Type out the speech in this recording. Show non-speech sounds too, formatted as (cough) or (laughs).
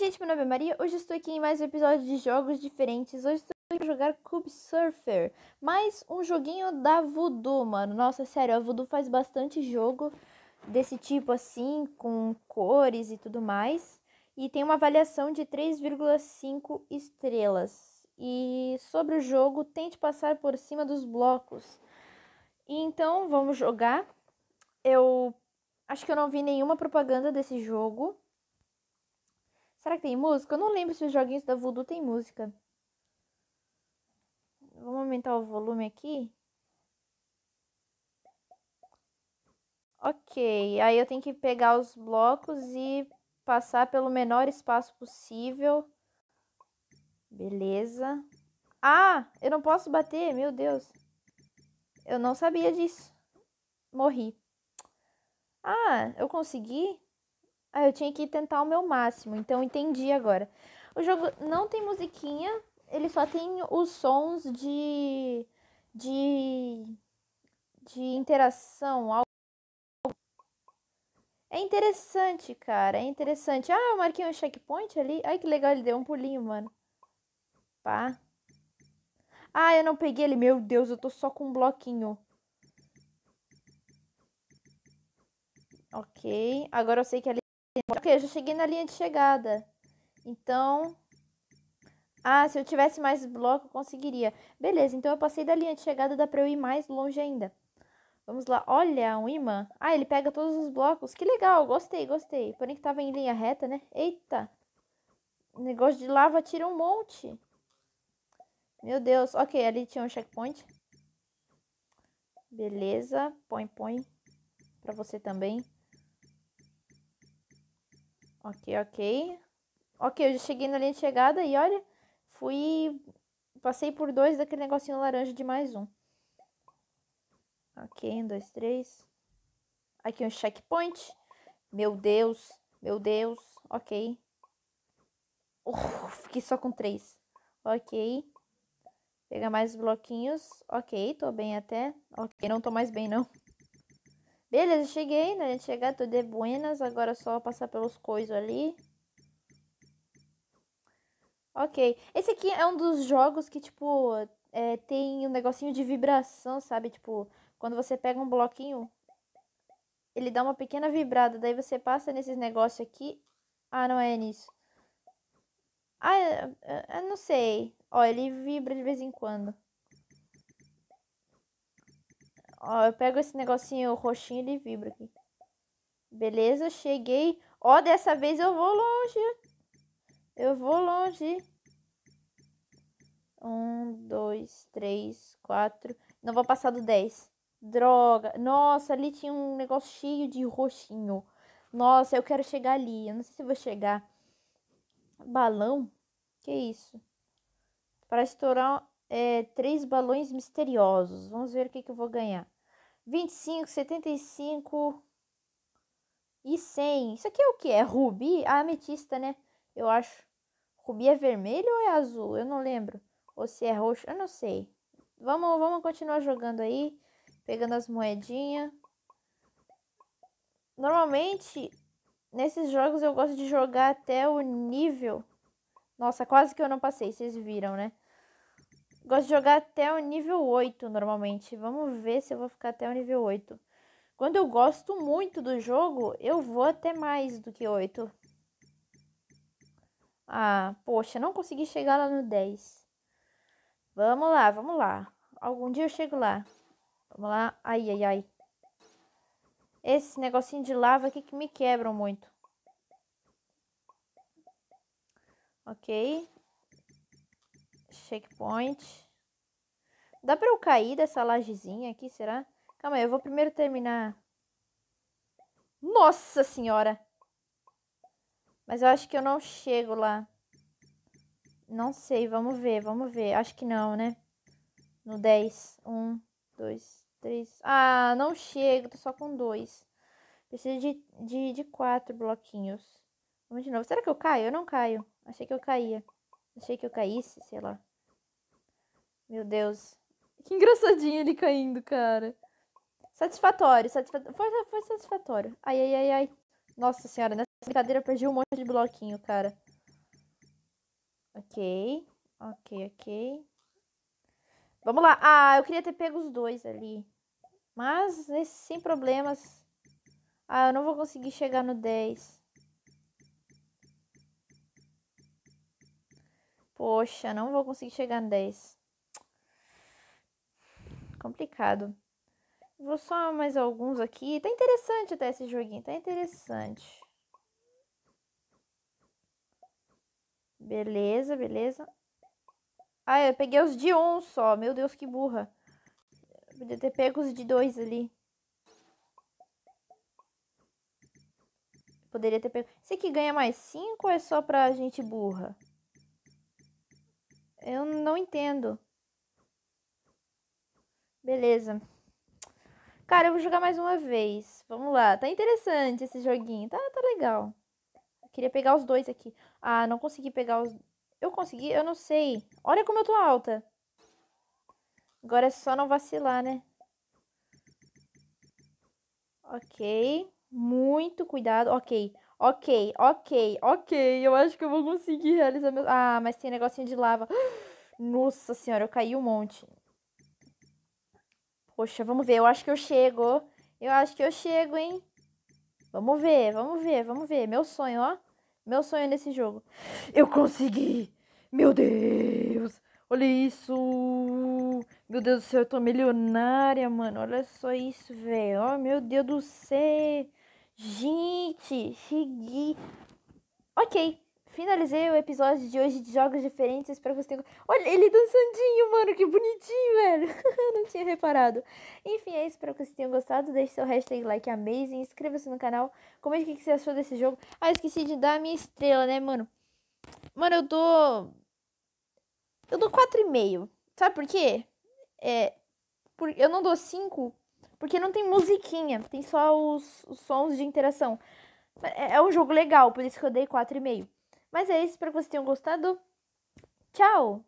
gente, meu nome é Maria. Hoje estou aqui em mais um episódio de jogos diferentes. Hoje estou aqui para jogar Cube Surfer, mais um joguinho da Voodoo, mano. Nossa, sério, a Voodoo faz bastante jogo desse tipo assim, com cores e tudo mais. E tem uma avaliação de 3,5 estrelas. E sobre o jogo, tente passar por cima dos blocos. Então, vamos jogar. Eu acho que eu não vi nenhuma propaganda desse jogo. Será que tem música? Eu não lembro se os joguinhos da Voodoo tem música. Vamos aumentar o volume aqui. Ok, aí eu tenho que pegar os blocos e passar pelo menor espaço possível. Beleza. Ah, eu não posso bater, meu Deus. Eu não sabia disso. Morri. Ah, eu consegui? Ah, eu tinha que tentar o meu máximo, então entendi agora. O jogo não tem musiquinha, ele só tem os sons de. de. de interação. É interessante, cara, é interessante. Ah, eu marquei um checkpoint ali. Ai, que legal, ele deu um pulinho, mano. Pá. Ah, eu não peguei ele. Meu Deus, eu tô só com um bloquinho. Ok, agora eu sei que ali Ok, porque eu já cheguei na linha de chegada. Então... Ah, se eu tivesse mais bloco, eu conseguiria. Beleza, então eu passei da linha de chegada, dá pra eu ir mais longe ainda. Vamos lá, olha, um imã. Ah, ele pega todos os blocos. Que legal, gostei, gostei. Porém que tava em linha reta, né? Eita! Negócio de lava tira um monte. Meu Deus. Ok, ali tinha um checkpoint. Beleza, põe, põe. Pra você também. Ok, ok. Ok, eu já cheguei na linha de chegada e olha, fui. Passei por dois daquele negocinho laranja de mais um. Ok, um, dois, três. Aqui um checkpoint. Meu Deus, meu Deus. Ok. Uh, fiquei só com três. Ok. Pegar mais bloquinhos. Ok, tô bem até. Ok, não tô mais bem não. Beleza, cheguei, né? Chegar tudo de buenas. Agora é só passar pelos coisas ali. Ok. Esse aqui é um dos jogos que, tipo, é, tem um negocinho de vibração, sabe? Tipo, quando você pega um bloquinho, ele dá uma pequena vibrada. Daí você passa nesses negócios aqui. Ah, não é nisso. Ah, eu, é, eu é, é, não sei. Ó, ele vibra de vez em quando. Ó, eu pego esse negocinho roxinho e ele vibra aqui. Beleza, cheguei. Ó, dessa vez eu vou longe. Eu vou longe. Um, dois, três, quatro. Não vou passar do dez. Droga. Nossa, ali tinha um negócio cheio de roxinho. Nossa, eu quero chegar ali. Eu não sei se vou chegar. Balão? Que isso? Para estourar é, três balões misteriosos. Vamos ver o que, que eu vou ganhar. 25, 75 e 100. Isso aqui é o que? É rubi? Ah, é ametista, né? Eu acho. Rubi é vermelho ou é azul? Eu não lembro. Ou se é roxo, eu não sei. Vamos, vamos continuar jogando aí. Pegando as moedinhas. Normalmente, nesses jogos eu gosto de jogar até o nível... Nossa, quase que eu não passei, vocês viram, né? Gosto de jogar até o nível 8 normalmente. Vamos ver se eu vou ficar até o nível 8. Quando eu gosto muito do jogo, eu vou até mais do que 8. Ah, poxa, não consegui chegar lá no 10. Vamos lá, vamos lá. Algum dia eu chego lá. Vamos lá. Ai, ai, ai. Esse negocinho de lava aqui que me quebram muito. Ok. Checkpoint. Dá pra eu cair dessa lajezinha aqui, será? Calma aí, eu vou primeiro terminar. Nossa senhora! Mas eu acho que eu não chego lá. Não sei, vamos ver, vamos ver. Acho que não, né? No 10. 1, 2, 3. Ah, não chego, tô só com 2. Preciso de, de, de 4 bloquinhos. Vamos de novo. Será que eu caio? Eu não caio. Achei que eu caía. Achei que eu caísse, sei lá. Meu Deus. Que engraçadinho ele caindo, cara. Satisfatório, satisfatório. Foi, foi satisfatório. Ai, ai, ai, ai. Nossa senhora, nessa brincadeira eu perdi um monte de bloquinho, cara. Ok. Ok, ok. Vamos lá. Ah, eu queria ter pego os dois ali. Mas, sem problemas. Ah, eu não vou conseguir chegar no 10. Poxa, não vou conseguir chegar no 10. Complicado. Vou só mais alguns aqui. Tá interessante até esse joguinho, tá interessante. Beleza, beleza. Ah, eu peguei os de um só. Meu Deus, que burra. podia ter pego os de dois ali. Poderia ter pego... Esse aqui ganha mais cinco ou é só pra gente burra? Eu não entendo. Beleza. Cara, eu vou jogar mais uma vez. Vamos lá. Tá interessante esse joguinho. Tá, tá legal. Eu queria pegar os dois aqui. Ah, não consegui pegar os... Eu consegui? Eu não sei. Olha como eu tô alta. Agora é só não vacilar, né? Ok. Muito cuidado. Ok. Ok, ok, ok. Eu acho que eu vou conseguir realizar meu... Ah, mas tem negocinho de lava. (gasps) Nossa senhora, eu caí um monte. Poxa, vamos ver. Eu acho que eu chego. Eu acho que eu chego, hein? Vamos ver, vamos ver, vamos ver. Meu sonho, ó. Meu sonho nesse jogo. Eu consegui! Meu Deus! Olha isso! Meu Deus do céu, eu tô milionária, mano. Olha só isso, velho. Ó, oh, meu Deus do céu. Gente, cheguei. Ok, finalizei o episódio de hoje de jogos diferentes. Espero que você Olha, ele dançandinho, mano, que bonitinho, velho. Eu (laughs) não tinha reparado. Enfim, é isso. Espero que vocês tenham gostado. Deixe seu hashtag like amazing. Inscreva-se no canal. Comente o que você achou desse jogo. Ah, esqueci de dar a minha estrela, né, mano? Mano, eu dou. Eu dou 4,5. Sabe por quê? É. Por... Eu não dou 5 porque não tem musiquinha, tem só os, os sons de interação. É, é um jogo legal, por isso que eu dei 4,5. Mas é isso, espero que vocês tenham gostado. Tchau!